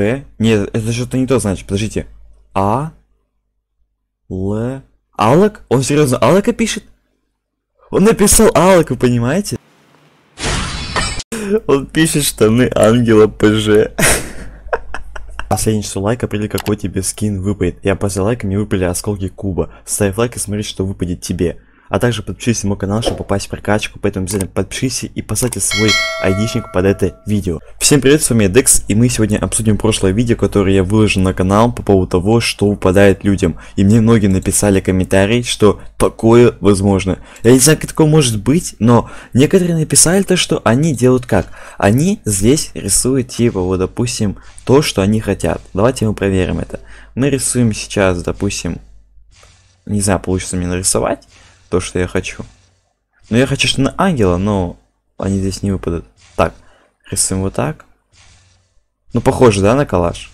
Ф. Нет, это что-то не то значит, подождите. А. Л. Алек Он серьезно Алека пишет? Он написал Алек вы понимаете? Он пишет штаны ангела ПЖ. последний число лайка определи, какой тебе скин выпадет. Я после лайка мне выпали осколки куба. Ставь лайк и смотри, что выпадет тебе. А также подпишись на мой канал, чтобы попасть в прокачку, поэтому обязательно подпишись и поставьте свой айдишник под это видео. Всем привет, с вами я Декс, и мы сегодня обсудим прошлое видео, которое я выложил на канал по поводу того, что выпадает людям. И мне многие написали комментарий, что такое возможно. Я не знаю, как такое может быть, но некоторые написали то, что они делают как? Они здесь рисуют типа, вот допустим, то, что они хотят. Давайте мы проверим это. Мы рисуем сейчас, допустим, не знаю, получится мне нарисовать то, что я хочу. Но ну, я хочу что на ангела, но они здесь не выпадут. Так, рисуем вот так. Ну, похоже, да, на коллаж?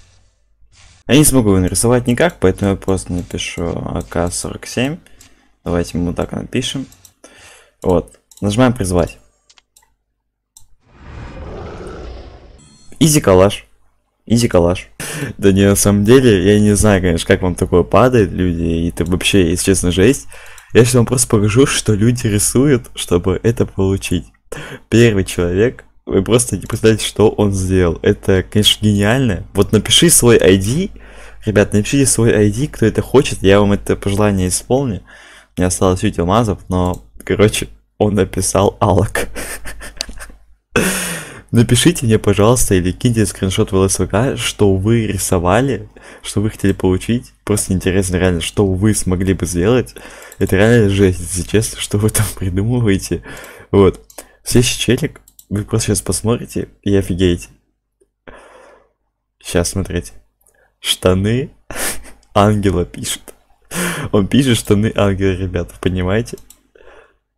Я не смогу его нарисовать никак, поэтому я просто напишу АК-47. Давайте мы вот так напишем. Вот, нажимаем призвать. Изи коллаж. Изи коллаж. Да не, на самом деле, я не знаю, конечно, как вам такое падает, люди, и это вообще, если честно, жесть. Я сейчас вам просто покажу, что люди рисуют, чтобы это получить. Первый человек, вы просто не представляете, что он сделал. Это, конечно, гениально. Вот напиши свой ID, ребят, напишите свой ID, кто это хочет, я вам это пожелание исполню. Мне осталось чуть алмазов, но, короче, он написал Алок. Напишите мне, пожалуйста, или киньте скриншот в ЛСВК, что вы рисовали, что вы хотели получить. Просто интересно реально, что вы смогли бы сделать. Это реально жесть, если честно, что вы там придумываете. Вот. Следующий челик, вы просто сейчас посмотрите и офигеете. Сейчас смотрите. Штаны ангела пишет. Он пишет штаны ангела, ребята, понимаете?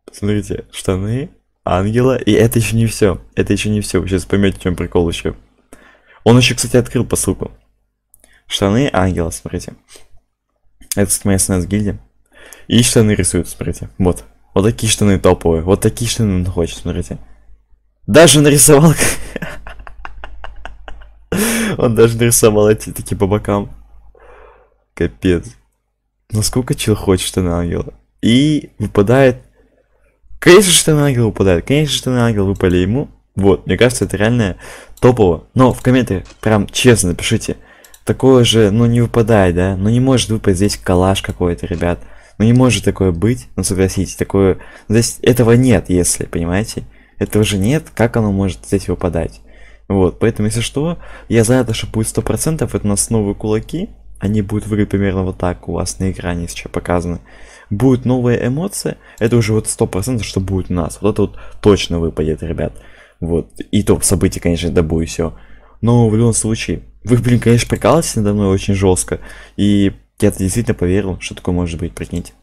Смотрите, штаны ангела. И это еще не все. Это еще не все. Вы сейчас поймете, в чем прикол еще. Он еще, кстати, открыл посылку. Штаны ангела, смотрите. Это, кстати, моя сна с гильдии. И штаны рисуют, смотрите. Вот. Вот такие штаны топовые. Вот такие штаны он хочет, смотрите. Даже нарисовал... Он даже нарисовал эти такие по бокам. Капец. Насколько чел хочет штаны ангела. И выпадает Конечно, что на ангел выпадает. Конечно, что на ангел выпали ему. Вот, мне кажется, это реально топово. Но в комментариях прям честно напишите. Такое же, ну не выпадает, да? Ну не может выпасть здесь коллаж какой-то, ребят. Ну не может такое быть, ну согласитесь, такое... Ну, здесь этого нет, если, понимаете? Этого же нет, как оно может здесь выпадать? Вот, поэтому, если что, я знаю, что будет 100%, это у нас новые кулаки, они будут выглядеть примерно вот так у вас на экране сейчас показаны. Будут новые эмоции, это уже вот 100% что будет у нас. Вот это вот точно выпадет, ребят. Вот, и топ событий, конечно, добу все. Но в любом случае, вы, блин, конечно, прикалываетесь надо мной очень жестко. И я-то действительно поверил, что такое может быть, прикиньте.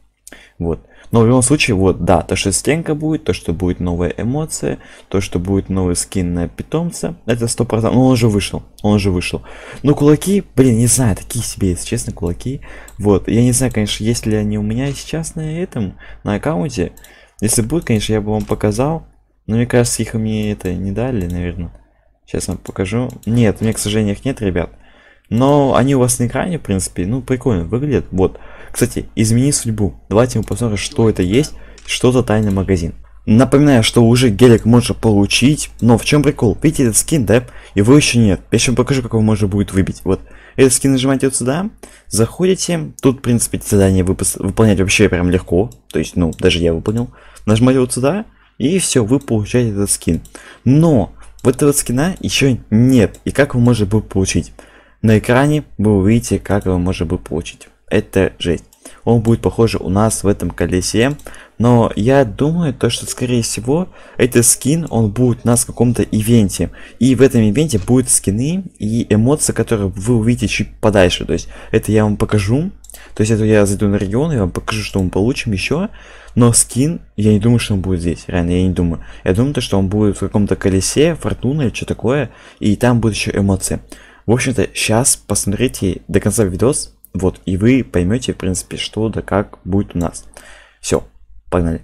Вот. Но в любом случае, вот, да, то, что стенка будет, то, что будет новая эмоция, то, что будет новый скин на питомца, это 100%. Ну, он уже вышел, он уже вышел. Но кулаки, блин, не знаю, такие себе, если честно, кулаки. Вот, я не знаю, конечно, есть ли они у меня сейчас на этом, на аккаунте. Если будет, конечно, я бы вам показал. Но мне кажется, их мне это не дали, наверное. Сейчас вам покажу. Нет, у меня, к сожалению, их нет, ребят. Но они у вас на экране, в принципе, ну, прикольно выглядят. Вот. Кстати, измени судьбу. Давайте мы посмотрим, что это есть, что за тайный магазин. Напоминаю, что уже гелик можно получить, но в чем прикол? Видите этот скин, да? Его еще нет. Я сейчас покажу, как его можно будет выбить. Вот, этот скин нажимаете вот сюда, заходите. Тут, в принципе, эти задания вып выполнять вообще прям легко. То есть, ну, даже я выполнил. Нажимаете вот сюда, и все, вы получаете этот скин. Но, в этого скина еще нет. И как его можно будет получить? На экране вы увидите, как его можно будет получить. Это жесть. Он будет, похоже, у нас в этом колесе. Но я думаю, то, что, скорее всего, этот скин, он будет у нас в каком-то ивенте. И в этом ивенте будут скины и эмоции, которые вы увидите чуть подальше. То есть, это я вам покажу. То есть, это я зайду на регион, я вам покажу, что мы получим еще. Но скин, я не думаю, что он будет здесь. Реально, я не думаю. Я думаю, то, что он будет в каком-то колесе, фортуна или что такое. И там будут еще эмоции. В общем-то, сейчас посмотрите до конца видос, вот, и вы поймете, в принципе, что да как будет у нас. Все, погнали.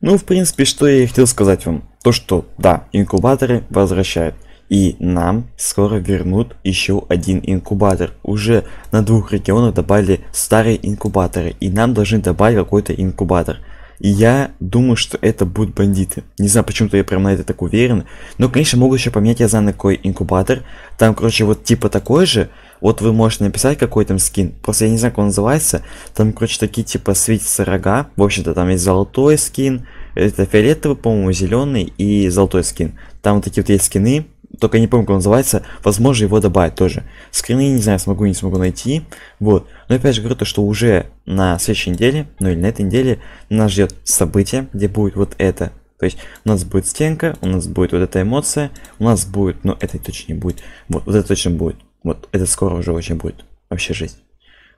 Ну, в принципе, что я и хотел сказать вам. То, что, да, инкубаторы возвращают. И нам скоро вернут еще один инкубатор. Уже на двух регионах добавили старые инкубаторы. И нам должны добавить какой-то инкубатор. И я думаю, что это будут бандиты. Не знаю, почему-то я прям на это так уверен. Но, конечно, могут еще поменять, я знаю, на какой инкубатор. Там, короче, вот типа такой же, вот вы можете написать какой там скин, просто я не знаю, как он называется. Там, короче, такие типа светятся рога. В общем-то, там есть золотой скин, это фиолетовый, по-моему, зеленый и золотой скин. Там вот такие вот есть скины, только не помню, как он называется, возможно, его добавить тоже. Скрины, не знаю, смогу, не смогу найти, вот. Но опять же говорю то, что уже на следующей неделе, ну или на этой неделе, нас ждет событие, где будет вот это. То есть у нас будет стенка, у нас будет вот эта эмоция, у нас будет, ну этой точно не будет, вот, вот это точно будет. Вот, это скоро уже очень будет. Вообще жизнь.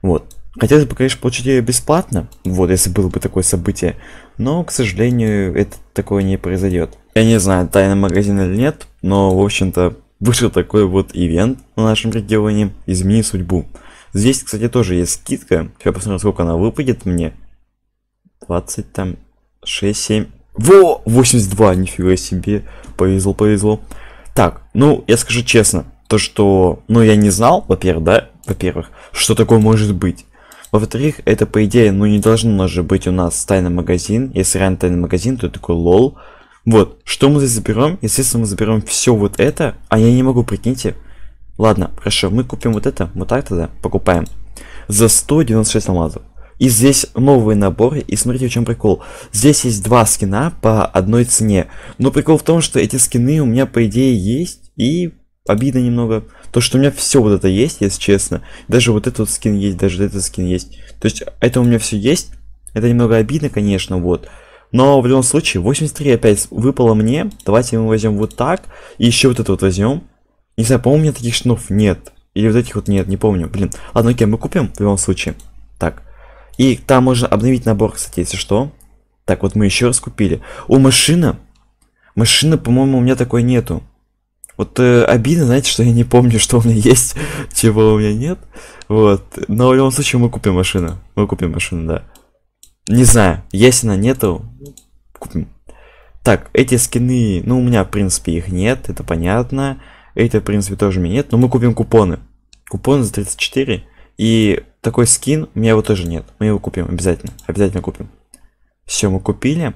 Вот. Хотелось бы, конечно, получить ее бесплатно, вот, если было бы такое событие, но, к сожалению, это такое не произойдет. Я не знаю, тайный магазин или нет, но, в общем-то, вышел такой вот ивент на нашем регионе «Измени судьбу». Здесь, кстати, тоже есть скидка, Я посмотрю сколько она выпадет мне. 20 там, 6, 7, во, 82, нифига себе, повезло, повезло. Так, ну, я скажу честно, то, что, ну, я не знал, во-первых, да, во-первых, что такое может быть. Во-вторых, это, по идее, ну, не должно же быть у нас тайный магазин. Если реально тайный магазин, то такой лол. Вот, что мы здесь заберем? Естественно, мы заберем все вот это, а я не могу, прикиньте. Ладно, хорошо, мы купим вот это, вот так тогда покупаем. За 196 алмазов. И здесь новые наборы, и смотрите, в чем прикол. Здесь есть два скина по одной цене. Но прикол в том, что эти скины у меня, по идее, есть, и обидно немного. То, что у меня все вот это есть, если честно. Даже вот этот скин есть, даже этот скин есть. То есть это у меня все есть. Это немного обидно, конечно, вот. Но в любом случае, 83 опять выпало мне. Давайте мы возьмем вот так. И еще вот это вот возьмем. Не знаю, по-моему, у меня таких шнов нет. Или вот этих вот нет, не помню. Блин, ладно, окей, мы купим в любом случае. Так. И там можно обновить набор, кстати, если что. Так, вот мы еще раз купили. У машина. Машина, по-моему, у меня такой нету. Вот э, обидно, знаете, что я не помню, что у меня есть, чего у меня нет. Вот. Но в любом случае мы купим машину. Мы купим машину, да. Не знаю, если она нету, купим. Так, эти скины, ну у меня в принципе их нет, это понятно. Эти в принципе тоже у меня нет, но мы купим купоны. Купоны за 34. И такой скин, у меня его тоже нет. Мы его купим обязательно, обязательно купим. Все, мы купили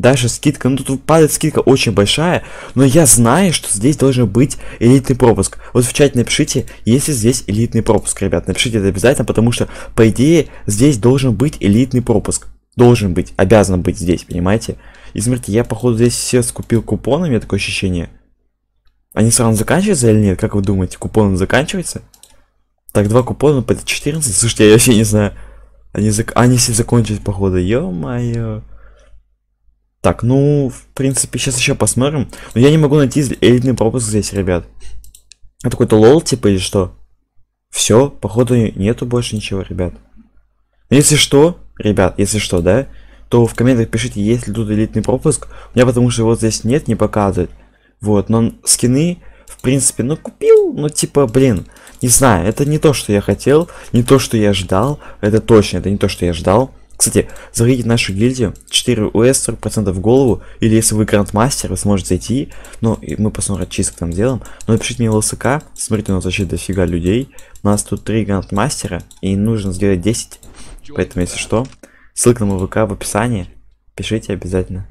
дальше скидка, ну тут падает скидка очень большая, но я знаю, что здесь должен быть элитный пропуск. Вот в чате напишите, если здесь элитный пропуск, ребят, напишите это обязательно, потому что, по идее, здесь должен быть элитный пропуск. Должен быть, обязан быть здесь, понимаете? И смотрите, я, походу, здесь все скупил купонами, такое ощущение. Они сразу заканчиваются или нет? Как вы думаете, купоны заканчиваются? Так, два купона по 14? Слушайте, я вообще не знаю. Они, зак... Они все закончились, походу, ё-моё. Так, ну, в принципе, сейчас еще посмотрим. Но я не могу найти элитный пропуск здесь, ребят. Это какой-то лол, типа, или что? Все, походу, нету больше ничего, ребят. если что, ребят, если что, да, то в комментах пишите, есть ли тут элитный пропуск. У меня потому что его здесь нет, не показывает. Вот, но скины, в принципе, ну, купил, ну, типа, блин, не знаю, это не то, что я хотел, не то, что я ждал. Это точно, это не то, что я ждал. Кстати, зарейдите нашу гильдию, 4 УС, 40% в голову, или если вы грандмастер, вы сможете зайти, но ну, мы посмотрим, чисто к там делаем, но напишите мне ЛСК, смотрите, у нас вообще дофига людей, у нас тут 3 грандмастера, и нужно сделать 10, поэтому если что, ссылка на мой ВК в описании, пишите обязательно.